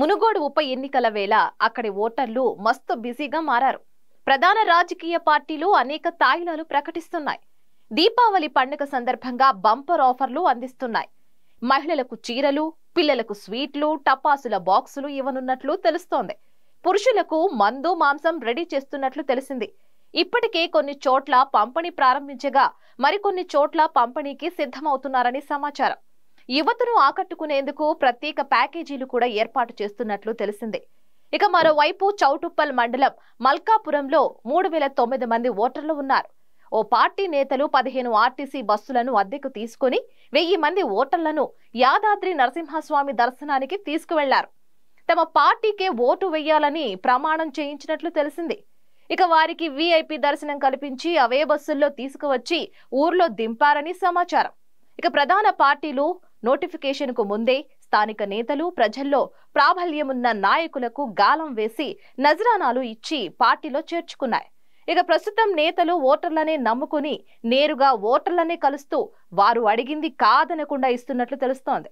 మునుగోడు ఉప ఎన్నికల వేళ అక్కడి ఓటర్లు మస్తు బిజీగా మారారు ప్రధాన రాజకీయ పార్టీలు అనేక తాయిలాలు ప్రకటిస్తున్నాయి దీపావళి పండుగ సందర్భంగా బంపర్ ఆఫర్లు అందిస్తున్నాయి మహిళలకు చీరలు పిల్లలకు స్వీట్లు టపాసుల బాక్సులు ఇవ్వనున్నట్లు తెలుస్తోంది పురుషులకు మందు మాంసం రెడీ చేస్తున్నట్లు తెలిసింది ఇప్పటికే కొన్ని చోట్ల పంపిణీ ప్రారంభించగా మరికొన్ని చోట్ల పంపిణీకి సిద్ధమవుతున్నారని సమాచారం యువతను ఆకట్టుకునేందుకు ప్రత్యేక ప్యాకేజీలు కూడా ఏర్పాటు చేస్తున్నట్లు తెలిసిందే ఇక మరోవైపు చౌటుప్పల్ మండలం మల్కాపురంలో మూడు వేల తొమ్మిది మంది ఓటర్లు ఉన్నారు ఓ పార్టీ నేతలు పదిహేను ఆర్టీసీ బస్సులను అద్దెకు తీసుకుని వెయ్యి మంది ఓటర్లను యాదాద్రి నరసింహస్వామి దర్శనానికి తీసుకువెళ్లారు తమ పార్టీకే ఓటు వెయ్యాలని ప్రమాణం చేయించినట్లు తెలిసింది ఇక వారికి వీఐపీ దర్శనం కల్పించి అవే బస్సుల్లో తీసుకువచ్చి ఊర్లో దింపారని సమాచారం ఇక ప్రధాన పార్టీలు నోటిఫికేషన్కు ముందే స్థానిక నేతలు ప్రజల్లో ప్రాబల్యమున్న నాయకులకు గాలం వేసి నజరానాలు ఇచ్చి పార్టీలో చేర్చుకున్నాయి ఇక ప్రస్తుతం నేతలు ఓటర్లనే నమ్ముకుని నేరుగా ఓటర్లనే కలుస్తూ వారు అడిగింది కాదనకుండా ఇస్తున్నట్లు తెలుస్తోంది